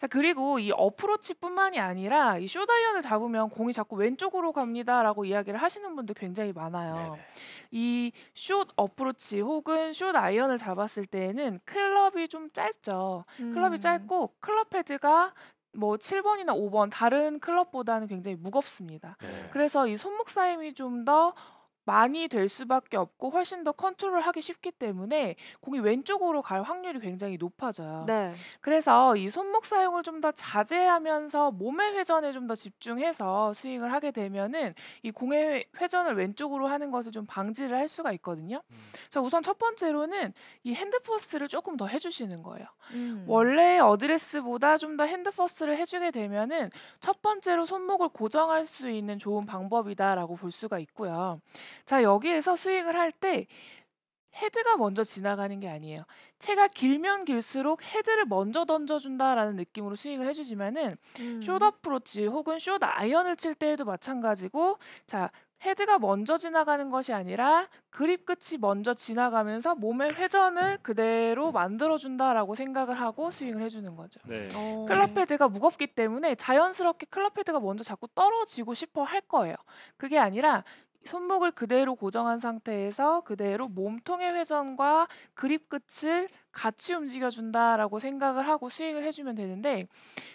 자, 그리고 이 어프로치뿐만이 아니라 이 쇼다이언을 잡으면 공이 자꾸 왼쪽으로 갑니다라고 이야기를 하시는 분들 굉장히 많아요. 이 숏 어프로치 혹은 숏 아이언을 잡았을 때에는 클럽이 좀 짧죠. 음. 클럽이 짧고 클럽 헤드가 뭐 7번이나 5번 다른 클럽보다는 굉장히 무겁습니다. 네. 그래서 이 손목 사임이 좀더 많이 될 수밖에 없고 훨씬 더 컨트롤하기 쉽기 때문에 공이 왼쪽으로 갈 확률이 굉장히 높아져요. 네. 그래서 이 손목 사용을 좀 더 자제하면서 몸의 회전에 좀 더 집중해서 스윙을 하게 되면은 이 공의 회- 전을 왼쪽으로 하는 것을 좀 방지를 할 수가 있거든요. 음. 자, 우선 첫 번째로는 이 핸드 퍼스트를 조금 더 해주시는 거예요. 음. 원래 어드레스보다 좀 더 핸드 퍼스트를 해주게 되면은 첫 번째로 손목을 고정할 수 있는 좋은 방법이다라고 볼 수가 있고요. 자, 여기에서 스윙을 할 때 헤드가 먼저 지나가는 게 아니에요. 채가 길면 길수록 헤드를 먼저 던져준다라는 느낌으로 스윙을 해주지만은 음. 숏 어프로치 혹은 숏 아이언을 칠 때에도 마찬가지고 자 헤드가 먼저 지나가는 것이 아니라 그립 끝이 먼저 지나가면서 몸의 회전을 그대로 만들어준다라고 생각을 하고 스윙을 해주는 거죠. 네. 어. 클럽 헤드가 무겁기 때문에 자연스럽게 클럽 헤드가 먼저 자꾸 떨어지고 싶어 할 거예요. 그게 아니라 손목을 그대로 고정한 상태에서 그대로 몸통의 회전과 그립 끝을 같이 움직여준다라고 생각을 하고 스윙을 해주면 되는데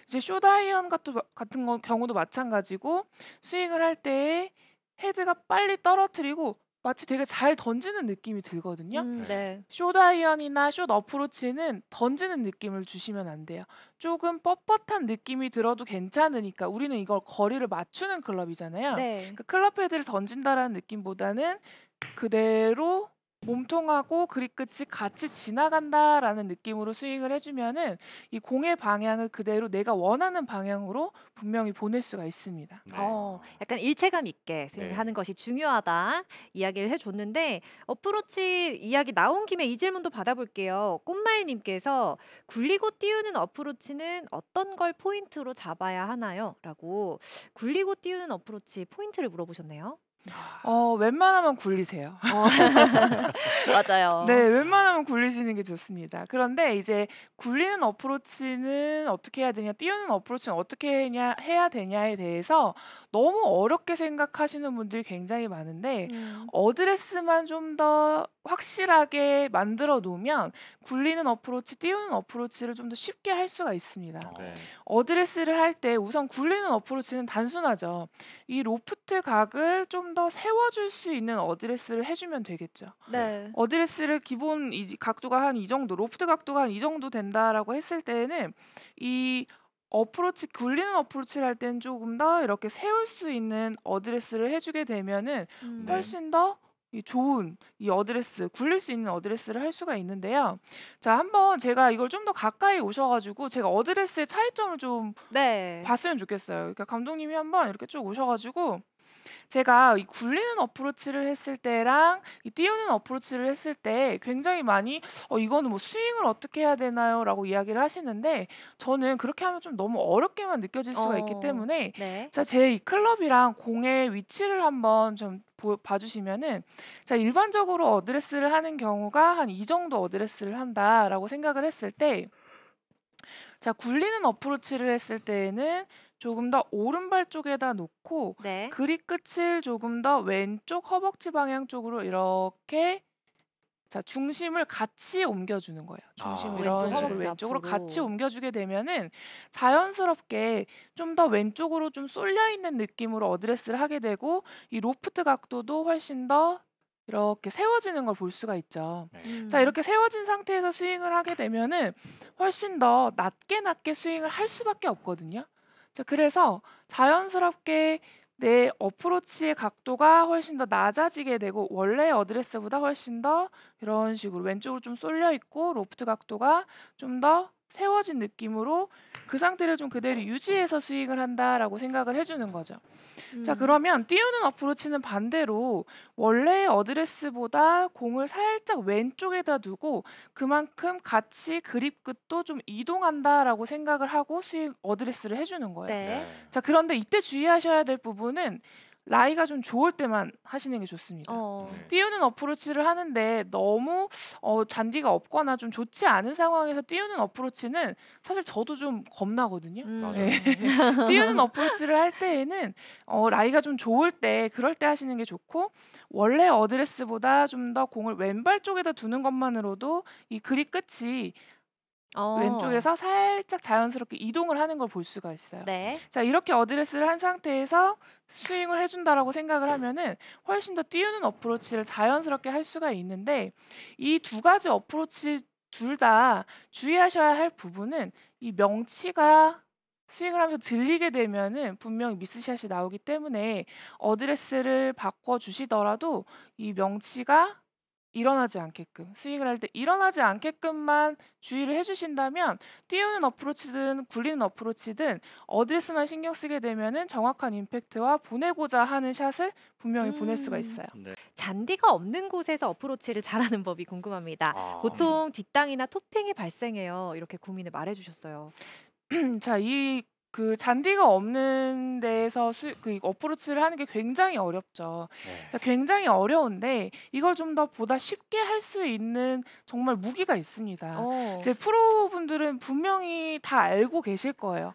이제 쇼다이언 같은 경우도 마찬가지고 스윙을 할 때 헤드가 빨리 떨어뜨리고 마치 되게 잘 던지는 느낌이 들거든요. 음, 네. 쇼다이언이나 네. 숏 어프로치는 던지는 느낌을 주시면 안 돼요. 조금 뻣뻣한 느낌이 들어도 괜찮으니까 우리는 이걸 거리를 맞추는 클럽이잖아요. 네. 그러니까 클럽 헤드를 던진다라는 느낌보다는 그대로 몸통하고 그립 끝이 같이 지나간다라는 느낌으로 스윙을 해주면은 이 공의 방향을 그대로 내가 원하는 방향으로 분명히 보낼 수가 있습니다. 네. 어, 약간 일체감 있게 스윙을 네. 하는 것이 중요하다 이야기를 해줬는데 어프로치 이야기 나온 김에 이 질문도 받아볼게요. 꽃말님께서 굴리고 띄우는 어프로치는 어떤 걸 포인트로 잡아야 하나요? 라고 굴리고 띄우는 어프로치 포인트를 물어보셨네요. 어, 웬만하면 굴리세요. 어. 맞아요. 네, 웬만하면 굴리시는 게 좋습니다. 그런데 이제 굴리는 어프로치는 어떻게 해야 되냐, 띄우는 어프로치는 어떻게 해냐, 해야 되냐에 대해서 너무 어렵게 생각하시는 분들이 굉장히 많은데 음. 어드레스만 좀 더 확실하게 만들어 놓으면 굴리는 어프로치, 띄우는 어프로치를 좀 더 쉽게 할 수가 있습니다. 네. 어드레스를 할 때 우선 굴리는 어프로치는 단순하죠. 이 로프 포인트 각을 좀 더 세워줄 수 있는 어드레스를 해주면 되겠죠. 네. 어드레스를 기본 이 각도가 한 이 정도, 로프트 각도가 한 이 정도 된다라고 했을 때에는 이 어프로치 굴리는 어프로치를 할 때는 조금 더 이렇게 세울 수 있는 어드레스를 해주게 되면은 음. 네. 훨씬 더 좋은 이 어드레스 굴릴 수 있는 어드레스를 할 수가 있는데요. 자 한번 제가 이걸 좀 더 가까이 오셔가지고 제가 어드레스의 차이점을 좀 네. 봤으면 좋겠어요. 그러니까 감독님이 한번 이렇게 쭉 오셔가지고 제가 이 굴리는 어프로치를 했을 때랑 이 띄우는 어프로치를 했을 때 굉장히 많이 어, 이거는 뭐 스윙을 어떻게 해야 되나요? 라고 이야기를 하시는데 저는 그렇게 하면 좀 너무 어렵게만 느껴질 수가 있기 어. 때문에 네. 자, 제 이 클럽이랑 공의 위치를 한번 좀 보, 봐주시면은 자 일반적으로 어드레스를 하는 경우가 한 이 정도 어드레스를 한다라고 생각을 했을 때 자 굴리는 어프로치를 했을 때에는 조금 더 오른발 쪽에다 놓고 네. 그립 끝을 조금 더 왼쪽 허벅지 방향 쪽으로 이렇게 자 중심을 같이 옮겨주는 거예요. 아, 중심을 아, 이런 왼쪽, 식으로 왼쪽으로 앞으로. 같이 옮겨주게 되면은 자연스럽게 좀 더 왼쪽으로 좀 쏠려 있는 느낌으로 어드레스를 하게 되고 이 로프트 각도도 훨씬 더 이렇게 세워지는 걸 볼 수가 있죠. 네. 음. 자, 이렇게 세워진 상태에서 스윙을 하게 되면은 훨씬 더 낮게 낮게 스윙을 할 수밖에 없거든요. 자, 그래서 자연스럽게 내 어프로치의 각도가 훨씬 더 낮아지게 되고 원래 의 어드레스보다 훨씬 더 이런 식으로 왼쪽으로 좀 쏠려 있고 로프트 각도가 좀더 세워진 느낌으로 그 상태를 좀 그대로 유지해서 스윙을 한다라고 생각을 해주는 거죠. 음. 자 그러면 띄우는 어프로치는 반대로 원래 의 어드레스보다 공을 살짝 왼쪽에다 두고 그만큼 같이 그립 끝도 좀 이동한다라고 생각을 하고 스윙 어드레스를 해주는 거예요. 네. 자 그런데 이때 주의하셔야 될 부분은 라이가 좀 좋을 때만 하시는 게 좋습니다. 어. 네. 띄우는 어프로치를 하는데 너무 어, 잔디가 없거나 좀 좋지 않은 상황에서 띄우는 어프로치는 사실 저도 좀 겁나거든요. 음. 네. 띄우는 어프로치를 할 때에는 어, 라이가 좀 좋을 때 그럴 때 하시는 게 좋고 원래 어드레스보다 좀 더 공을 왼발 쪽에다 두는 것만으로도 이 그립 끝이 어. 왼쪽에서 살짝 자연스럽게 이동을 하는 걸 볼 수가 있어요. 네. 자 이렇게 어드레스를 한 상태에서 스윙을 해준다라고 생각을 하면은 훨씬 더 띄우는 어프로치를 자연스럽게 할 수가 있는데 이 두 가지 어프로치 둘 다 주의하셔야 할 부분은 이 명치가 스윙을 하면서 들리게 되면은 분명히 미스샷이 나오기 때문에 어드레스를 바꿔 주시더라도 이 명치가 일어나지 않게끔 스윙을 할 때 일어나지 않게끔만 주의를 해주신다면 띄우는 어프로치든 굴리는 어프로치든 어드레스만 신경 쓰게 되면은 정확한 임팩트와 보내고자 하는 샷을 분명히 음. 보낼 수가 음. 있어요. 네. 잔디가 없는 곳에서 어프로치를 잘하는 법이 궁금합니다. 아. 보통 뒷땅이나 토핑이 발생해요. 이렇게 고민을 말해주셨어요. 자, 이그 잔디가 없는 데에서 수, 그 어프로치를 하는 게 굉장히 어렵죠. 네. 굉장히 어려운데 이걸 좀 더 보다 쉽게 할 수 있는 정말 무기가 있습니다. 어. 이제 프로분들은 분명히 다 알고 계실 거예요.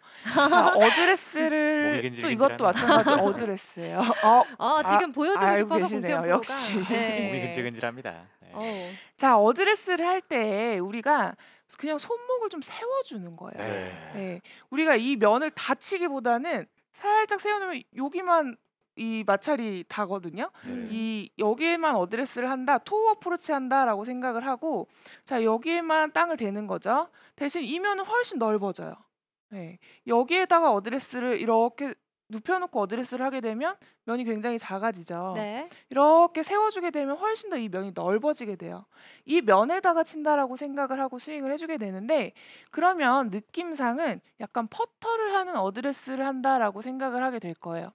어드레스를 또 이것도 마찬가지 어드레스예요. 어, 아, 지금 아, 보여주고 싶어서 공표 역시 네. 몸이 근질근질합니다. 네. 어. 자 어드레스를 할 때 우리가 그냥 손목을 좀 세워주는 거예요. 네. 네. 우리가 이 면을 다치기보다는 살짝 세워놓으면 여기만 이 마찰이 다거든요. 네. 이 여기에만 어드레스를 한다, 토우 어프로치 한다라고 생각을 하고 자 여기에만 땅을 대는 거죠. 대신 이면은 훨씬 넓어져요. 네. 여기에다가 어드레스를 이렇게 눕혀놓고 어드레스를 하게 되면 면이 굉장히 작아지죠. 네. 이렇게 세워주게 되면 훨씬 더 이 면이 넓어지게 돼요. 이 면에다가 친다라고 생각을 하고 스윙을 해주게 되는데 그러면 느낌상은 약간 퍼터를 하는 어드레스를 한다라고 생각을 하게 될 거예요.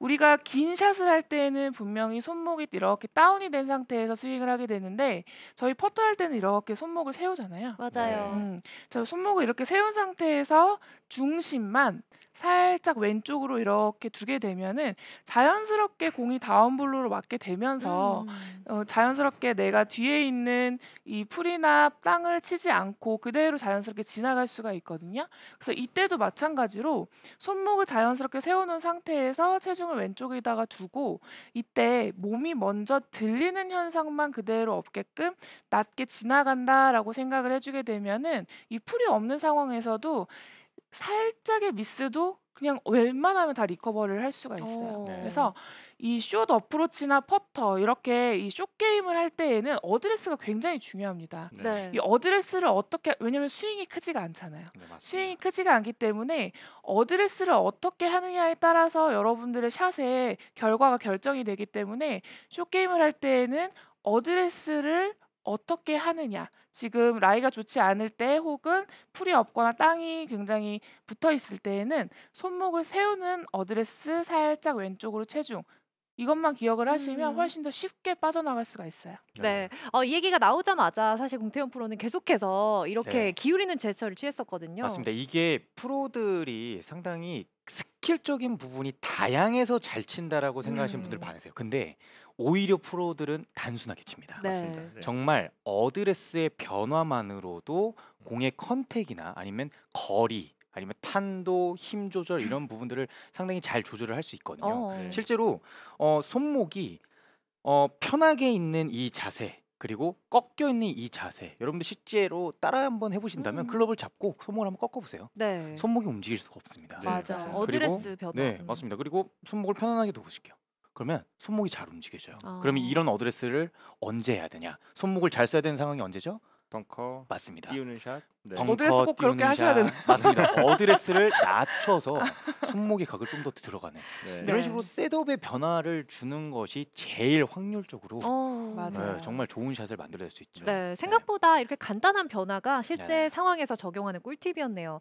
우리가 긴 샷을 할 때는 분명히 손목이 이렇게 다운이 된 상태에서 스윙을 하게 되는데 저희 퍼터 할 때는 이렇게 손목을 세우잖아요. 맞아요. 네. 음, 저 손목을 이렇게 세운 상태에서 중심만 살짝 왼쪽으로 이렇게 이렇게 두게 되면은 자연스럽게 공이 다운블루로 맞게 되면서 음. 어, 자연스럽게 내가 뒤에 있는 이 풀이나 땅을 치지 않고 그대로 자연스럽게 지나갈 수가 있거든요. 그래서 이때도 마찬가지로 손목을 자연스럽게 세워놓은 상태에서 체중을 왼쪽에다가 두고 이때 몸이 먼저 들리는 현상만 그대로 없게끔 낮게 지나간다라고 생각을 해주게 되면은 이 풀이 없는 상황에서도 살짝의 미스도 그냥 웬만하면 다 리커버를 할 수가 있어요. 어. 네. 그래서 이 숏 어프로치나 퍼터 이렇게 이숏 게임을 할 때에는 어드레스가 굉장히 중요합니다. 네. 네. 이 어드레스를 어떻게 왜냐하면 스윙이 크지가 않잖아요. 네, 스윙이 크지가 않기 때문에 어드레스를 어떻게 하느냐에 따라서 여러분들의 샷의 결과가 결정이 되기 때문에 숏 게임을 할 때에는 어드레스를 어떻게 하느냐. 지금 라이가 좋지 않을 때 혹은 풀이 없거나 땅이 굉장히 붙어 있을 때에는 손목을 세우는 어드레스 살짝 왼쪽으로 체중. 이것만 기억을 하시면 음. 훨씬 더 쉽게 빠져나갈 수가 있어요. 네. 네. 어, 이 얘기가 나오자마자 사실 공태현 프로는 계속해서 이렇게 네. 기울이는 제스처를 취했었거든요. 맞습니다. 이게 프로들이 상당히 스킬적인 부분이 다양해서 잘 친다라고 생각하시는 분들 음. 많으세요. 근데 오히려 프로들은 단순하게 칩니다. 네. 맞습니다. 네. 정말 어드레스의 변화만으로도 공의 컨택이나 아니면 거리 아니면 탄도, 힘 조절 이런 부분들을 상당히 잘 조절을 할 수 있거든요. 어. 네. 실제로 어, 손목이 어, 편하게 있는 이 자세 그리고 꺾여 있는 이 자세 여러분들 실제로 따라 한번 해보신다면 음. 클럽을 잡고 손목을 한번 꺾어보세요. 네. 손목이 움직일 수가 없습니다. 네. 맞아. 어드레스 변화. 네, 맞습니다. 그리고 손목을 편안하게 도구시켜. 그러면 손목이 잘 움직여져요. 아. 그러면 이런 어드레스를 언제 해야 되냐? 손목을 잘 써야 되는 상황이 언제죠? 벙커 맞습니다. 띄우는 샷. 네. 어드레스 꼭 그렇게 샷. 하셔야 되나 맞습니다. 어드레스를 낮춰서 손목의 각을 좀 더 들어가네. 네. 이런 식으로 셋업의 변화를 주는 것이 제일 확률적으로 어, 네, 정말 좋은 샷을 만들어낼 수 있죠. 네, 네. 생각보다 이렇게 간단한 변화가 실제 네. 상황에서 적용하는 꿀팁이었네요.